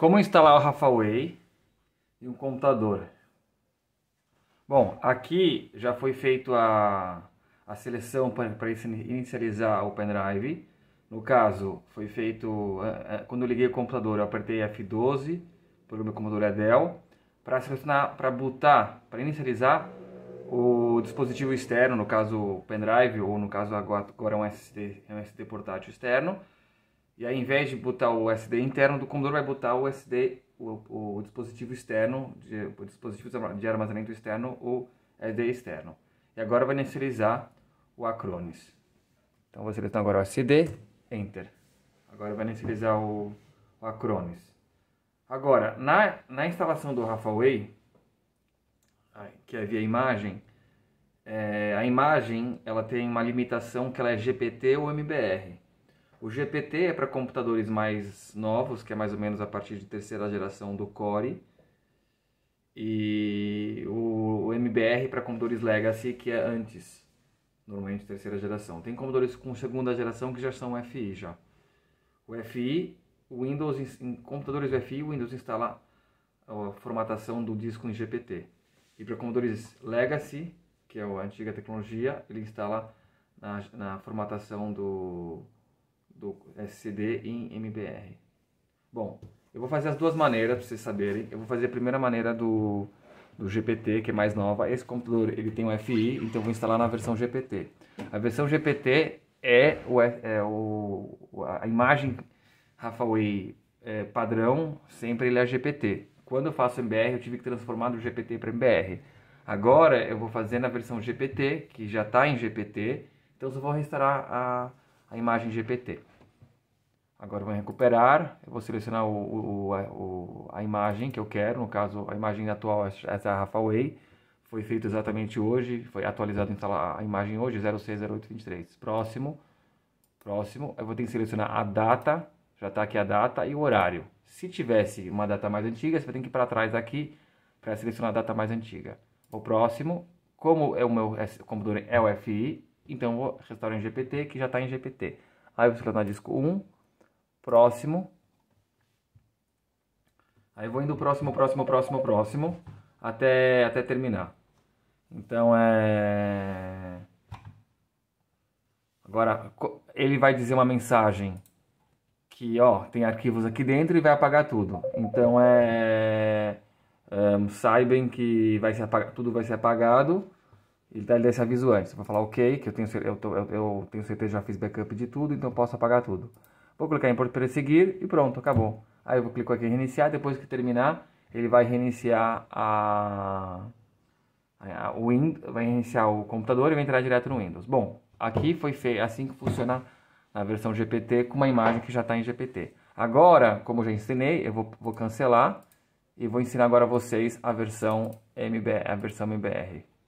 Como instalar o Rafaway em um computador? Bom, aqui já foi feito a, a seleção para inicializar o pendrive. No caso, foi feito, é, é, quando eu liguei o computador, eu apertei F12, porque o meu computador é Dell, para selecionar, para botar, para inicializar o dispositivo externo, no caso o pendrive, ou no caso agora é um ST, um ST portátil externo, e aí, ao invés de botar o SD interno do computador, vai botar o SD, o, o dispositivo externo, de, o dispositivo de armazenamento externo, o SD externo. E agora vai inicializar o Acronis. Então, vou selecionar agora o SD, Enter. Agora vai inicializar o, o Acronis. Agora, na, na instalação do Rafaway, que havia é a imagem, é, a imagem ela tem uma limitação que ela é GPT ou MBR. O GPT é para computadores mais novos, que é mais ou menos a partir de terceira geração do Core. E o MBR para computadores Legacy, que é antes, normalmente terceira geração. Tem computadores com segunda geração que já são FI já. O FI, o Windows, em computadores FI, o Windows instala a formatação do disco em GPT. E para computadores Legacy, que é a antiga tecnologia, ele instala na, na formatação do do SCD em MBR. Bom, eu vou fazer as duas maneiras para vocês saberem. Eu vou fazer a primeira maneira do, do GPT, que é mais nova. Esse computador ele tem o um FI, então eu vou instalar na versão GPT. A versão GPT é, o, é o, a imagem Rafael é, padrão, sempre ele é GPT. Quando eu faço MBR, eu tive que transformar do GPT para MBR. Agora eu vou fazer na versão GPT, que já está em GPT, então eu só vou restaurar a, a imagem GPT. Agora vou recuperar, eu vou selecionar o, o, o, a imagem que eu quero, no caso a imagem atual é essa Rafaway, foi feita exatamente hoje, foi atualizada a imagem hoje, 060823. Próximo, próximo, eu vou ter que selecionar a data, já está aqui a data e o horário. Se tivesse uma data mais antiga, você vai ter que ir para trás aqui para selecionar a data mais antiga. O próximo, como é o meu é, computador é o FI, então, vou restaurar em GPT, que já está em GPT. Aí, vou selecionar disco 1, próximo. Aí, vou indo próximo, próximo, próximo, próximo, até, até terminar. Então, é... Agora, ele vai dizer uma mensagem que, ó, tem arquivos aqui dentro e vai apagar tudo. Então, é... Um, é, saibam que vai ser tudo vai ser apagado ele dá, tá, ele dá esse aviso antes. Você vai falar ok, que eu tenho, eu, tô, eu, eu tenho certeza, já fiz backup de tudo, então posso apagar tudo. Vou clicar em prosseguir e pronto, acabou. Aí eu clico aqui em reiniciar, depois que terminar, ele vai reiniciar a, a o vai reiniciar o computador e vai entrar direto no Windows. Bom, aqui foi feito assim que funciona na versão GPT com uma imagem que já está em GPT. Agora, como eu já ensinei, eu vou, vou cancelar e vou ensinar agora a vocês a versão MBR, a versão MBR.